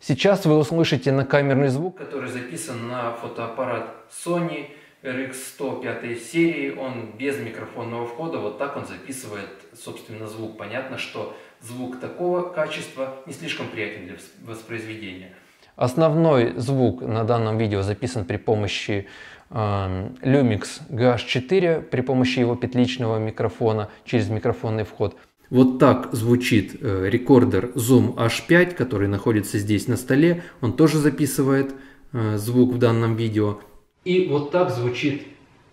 Сейчас вы услышите на камерный звук, который записан на фотоаппарат Sony RX100 пятой серии. Он без микрофонного входа, вот так он записывает, собственно, звук. Понятно, что звук такого качества не слишком приятен для воспроизведения. Основной звук на данном видео записан при помощи э, Lumix GH4, при помощи его петличного микрофона через микрофонный вход. Вот так звучит э, рекордер Zoom H5, который находится здесь на столе. Он тоже записывает э, звук в данном видео. И вот так звучит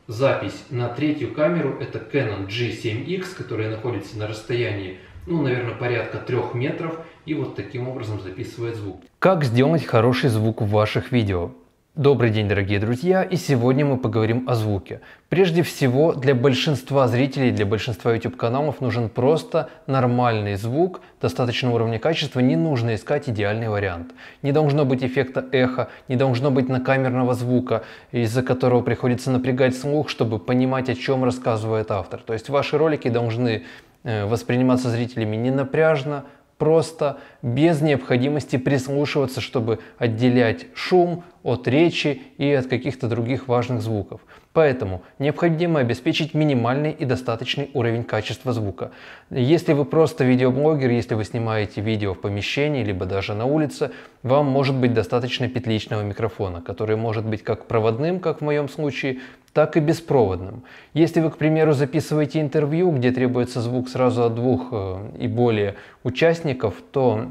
запись на третью камеру. Это Canon G7X, которая находится на расстоянии, ну, наверное, порядка трех метров. И вот таким образом записывает звук. Как сделать хороший звук в ваших видео? Добрый день, дорогие друзья, и сегодня мы поговорим о звуке. Прежде всего, для большинства зрителей, для большинства YouTube каналов нужен просто нормальный звук, достаточного уровня качества, не нужно искать идеальный вариант. Не должно быть эффекта эхо, не должно быть накамерного звука, из-за которого приходится напрягать слух, чтобы понимать, о чем рассказывает автор. То есть ваши ролики должны э, восприниматься зрителями не напряжно, просто без необходимости прислушиваться, чтобы отделять шум от речи и от каких-то других важных звуков. Поэтому необходимо обеспечить минимальный и достаточный уровень качества звука. Если вы просто видеоблогер, если вы снимаете видео в помещении, либо даже на улице, вам может быть достаточно петличного микрофона, который может быть как проводным, как в моем случае, так и беспроводным. Если вы, к примеру, записываете интервью, где требуется звук сразу от двух э, и более участников, то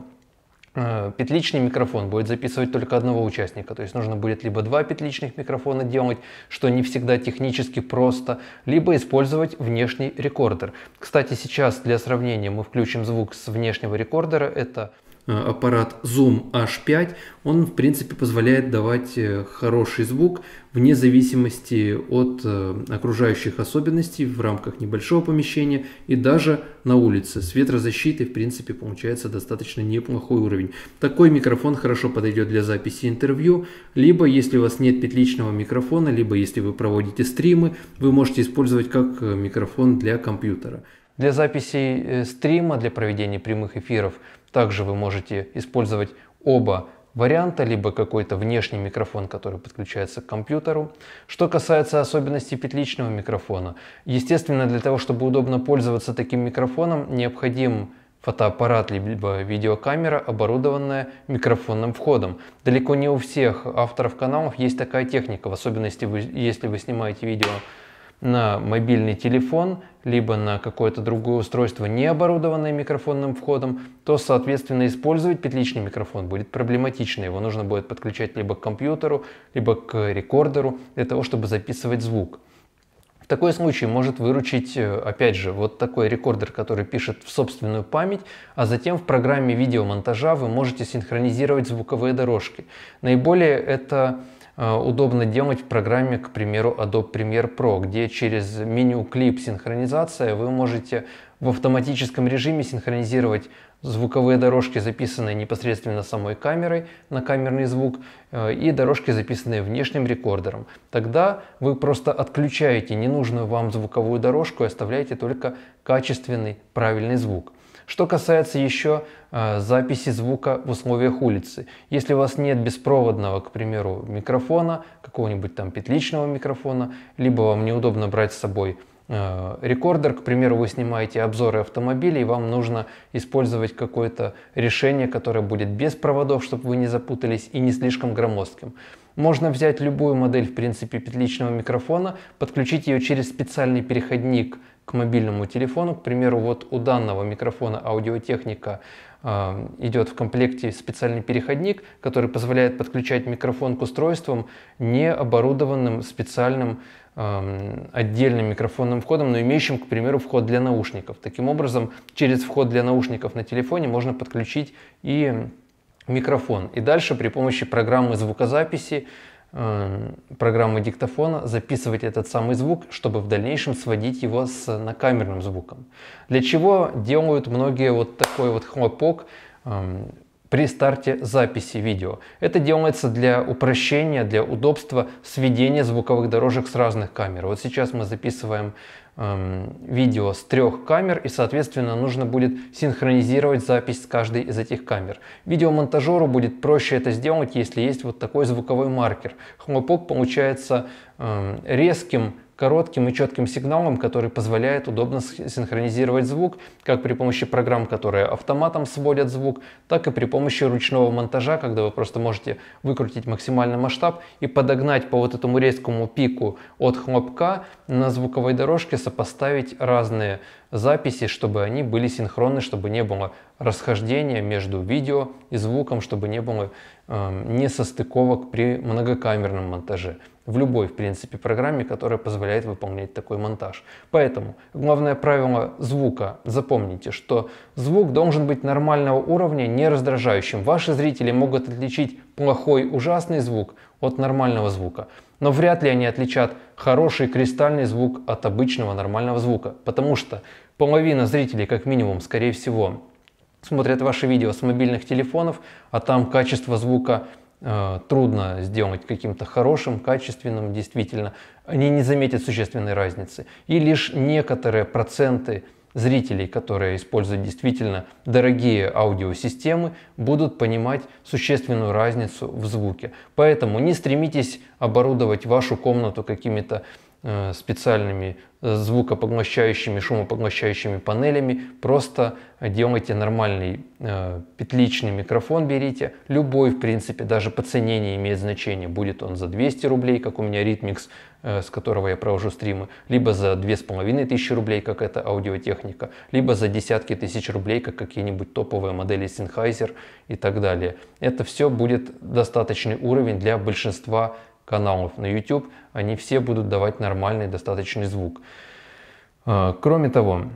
э, петличный микрофон будет записывать только одного участника. То есть нужно будет либо два петличных микрофона делать, что не всегда технически просто, либо использовать внешний рекордер. Кстати, сейчас для сравнения мы включим звук с внешнего рекордера. Это Э, аппарат Zoom H5, он в принципе позволяет давать э, хороший звук вне зависимости от э, окружающих особенностей в рамках небольшого помещения и даже на улице. С ветрозащитой в принципе получается достаточно неплохой уровень. Такой микрофон хорошо подойдет для записи интервью, либо если у вас нет петличного микрофона, либо если вы проводите стримы, вы можете использовать как микрофон для компьютера. Для записи стрима, для проведения прямых эфиров – также вы можете использовать оба варианта, либо какой-то внешний микрофон, который подключается к компьютеру. Что касается особенностей петличного микрофона, естественно, для того, чтобы удобно пользоваться таким микрофоном, необходим фотоаппарат либо видеокамера, оборудованная микрофонным входом. Далеко не у всех авторов каналов есть такая техника, в особенности если вы снимаете видео на мобильный телефон, либо на какое-то другое устройство, не оборудованное микрофонным входом, то, соответственно, использовать петличный микрофон будет проблематично. Его нужно будет подключать либо к компьютеру, либо к рекордеру для того, чтобы записывать звук. В такой случае может выручить, э, опять же, вот такой рекордер, который пишет в собственную память, а затем в программе видеомонтажа вы можете синхронизировать звуковые дорожки. Наиболее это Э, удобно делать в программе, к примеру, Adobe Premiere Pro, где через меню клип синхронизация вы можете в автоматическом режиме синхронизировать звуковые дорожки, записанные непосредственно самой камерой на камерный звук, э, и дорожки, записанные внешним рекордером. Тогда вы просто отключаете ненужную вам звуковую дорожку и оставляете только качественный, правильный звук. Что касается еще э, записи звука в условиях улицы. Если у вас нет беспроводного, к примеру, микрофона, какого-нибудь там петличного микрофона, либо вам неудобно брать с собой э, рекордер, к примеру, вы снимаете обзоры автомобилей, вам нужно использовать какое-то решение, которое будет без проводов, чтобы вы не запутались и не слишком громоздким. Можно взять любую модель, в принципе, петличного микрофона, подключить ее через специальный переходник к мобильному телефону. К примеру, вот у данного микрофона аудиотехника э, идет в комплекте специальный переходник, который позволяет подключать микрофон к устройствам, не оборудованным специальным эм, отдельным микрофонным входом, но имеющим, к примеру, вход для наушников. Таким образом, через вход для наушников на телефоне можно подключить и микрофон. И дальше при помощи программы звукозаписи, э, программы диктофона записывать этот самый звук, чтобы в дальнейшем сводить его с накамерным звуком. Для чего делают многие вот такой вот хлопок эм, при старте записи видео. Это делается для упрощения, для удобства сведения звуковых дорожек с разных камер. Вот сейчас мы записываем Эм, видео с трех камер и соответственно нужно будет синхронизировать запись с каждой из этих камер. Видеомонтажеру будет проще это сделать, если есть вот такой звуковой маркер. Хлопок получается эм, резким, коротким и четким сигналом, который позволяет удобно синхронизировать звук, как при помощи программ, которые автоматом сводят звук, так и при помощи ручного монтажа, когда вы просто можете выкрутить максимальный масштаб и подогнать по вот этому резкому пику от хлопка на звуковой дорожке, сопоставить разные записи, чтобы они были синхронны, чтобы не было расхождения между видео и звуком, чтобы не было э, несостыковок при многокамерном монтаже. В любой, в принципе, программе, которая позволяет выполнять такой монтаж. Поэтому главное правило звука. Запомните, что звук должен быть нормального уровня, не раздражающим. Ваши зрители могут отличить плохой, ужасный звук от нормального звука. Но вряд ли они отличат хороший кристальный звук от обычного нормального звука, потому что половина зрителей, как минимум, скорее всего, смотрят ваши видео с мобильных телефонов, а там качество звука э, трудно сделать каким-то хорошим, качественным, действительно. Они не заметят существенной разницы. И лишь некоторые проценты зрителей, которые используют действительно дорогие аудиосистемы, будут понимать существенную разницу в звуке. Поэтому не стремитесь оборудовать вашу комнату какими-то Э, специальными э, звукопоглощающими, шумопоглощающими панелями. Просто делайте нормальный э, петличный микрофон, берите. Любой, в принципе, даже по цене не имеет значения. Будет он за 200 рублей, как у меня Rhythmix, э, с которого я провожу стримы, либо за 2500 рублей, как это аудиотехника, либо за десятки тысяч рублей, как какие-нибудь топовые модели Sennheiser и так далее. Это все будет достаточный уровень для большинства каналов на YouTube, они все будут давать нормальный достаточный звук. А, кроме того,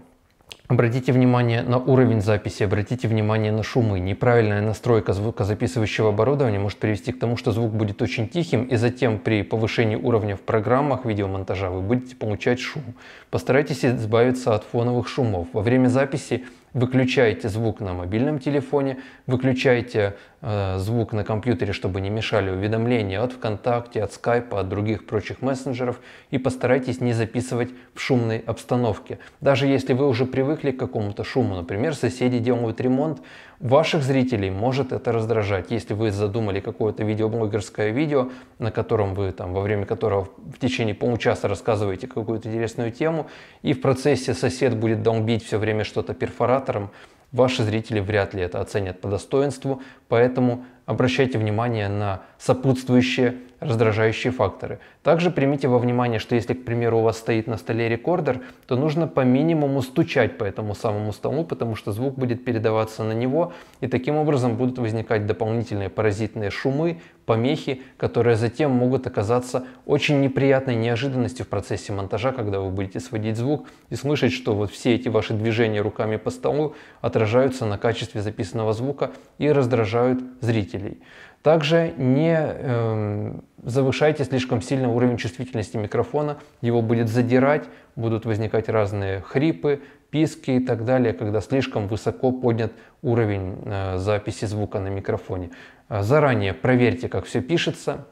Обратите внимание на уровень записи, обратите внимание на шумы. Неправильная настройка звукозаписывающего оборудования может привести к тому, что звук будет очень тихим, и затем при повышении уровня в программах видеомонтажа вы будете получать шум. Постарайтесь избавиться от фоновых шумов. Во время записи выключайте звук на мобильном телефоне, выключайте э, звук на компьютере, чтобы не мешали уведомления от ВКонтакте, от Скайпа, от других прочих мессенджеров и постарайтесь не записывать в шумной обстановке. Даже если вы уже привыкли к какому-то шуму, например, соседи делают ремонт, ваших зрителей может это раздражать. Если вы задумали какое-то видеоблогерское видео, на котором вы там во время которого в течение получаса рассказываете какую-то интересную тему, и в процессе сосед будет долбить все время что-то перфорат, оратором, ваши зрители вряд ли это оценят по достоинству, поэтому Обращайте внимание на сопутствующие раздражающие факторы. Также примите во внимание, что если, к примеру, у вас стоит на столе рекордер, то нужно по минимуму стучать по этому самому столу, потому что звук будет передаваться на него, и таким образом будут возникать дополнительные паразитные шумы, помехи, которые затем могут оказаться очень неприятной неожиданностью в процессе монтажа, когда вы будете сводить звук и слышать, что вот все эти ваши движения руками по столу отражаются на качестве записанного звука и раздражают зрителя потребителей. Также не э, завышайте слишком сильно уровень чувствительности микрофона, его будет задирать, будут возникать разные хрипы, писки и так далее, когда слишком высоко поднят уровень э, записи звука на микрофоне. Э, заранее проверьте, как все пишется,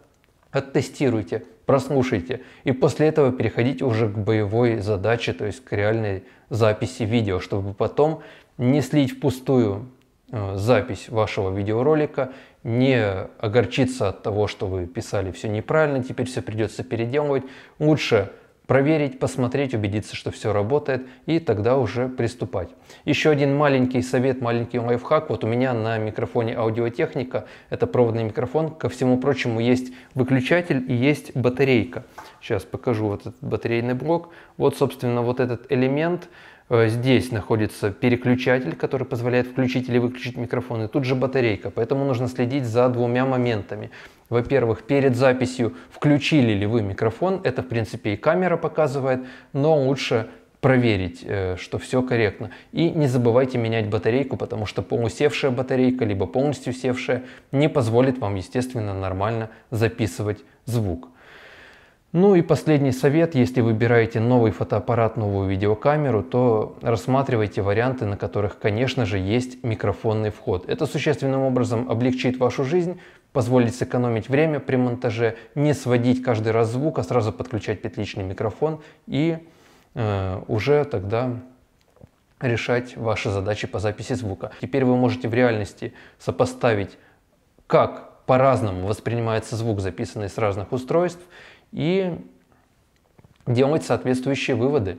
оттестируйте, прослушайте, и после этого переходите уже к боевой задаче, то есть к реальной записи видео, чтобы потом не слить впустую э, запись вашего видеоролика не огорчиться от того, что вы писали все неправильно, теперь все придется переделывать. Лучше проверить, посмотреть, убедиться, что все работает, и тогда уже приступать. Еще один маленький совет, маленький лайфхак. Вот у меня на микрофоне аудиотехника, это проводный микрофон, ко всему прочему есть выключатель и есть батарейка. Сейчас покажу вот этот батарейный блок. Вот, собственно, вот этот элемент – Э, здесь находится переключатель, который позволяет включить или выключить микрофон, и тут же батарейка, поэтому нужно следить за двумя моментами. Во-первых, перед записью включили ли вы микрофон, это в принципе и камера показывает, но лучше проверить, э, что все корректно. И не забывайте менять батарейку, потому что полусевшая батарейка, либо полностью севшая, не позволит вам, естественно, нормально записывать звук. Ну и последний совет, если выбираете новый фотоаппарат, новую видеокамеру, то рассматривайте варианты, на которых, конечно же, есть микрофонный вход. Это существенным образом облегчит вашу жизнь, позволит сэкономить время при монтаже, не сводить каждый раз звук, а сразу подключать петличный микрофон и э, уже тогда решать ваши задачи по записи звука. Теперь вы можете в реальности сопоставить, как по-разному воспринимается звук, записанный с разных устройств, и делать соответствующие выводы.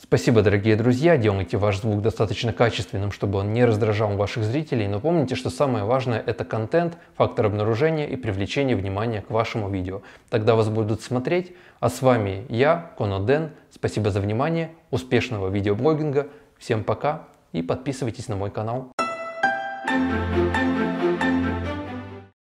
Спасибо, дорогие друзья, делайте ваш звук достаточно качественным, чтобы он не раздражал ваших зрителей, но помните, что самое важное – это контент, фактор обнаружения и привлечение внимания к вашему видео. Тогда вас будут смотреть, а с вами я, Коноден, спасибо за внимание, успешного видеоблогинга, всем пока и подписывайтесь на мой канал. Thank you.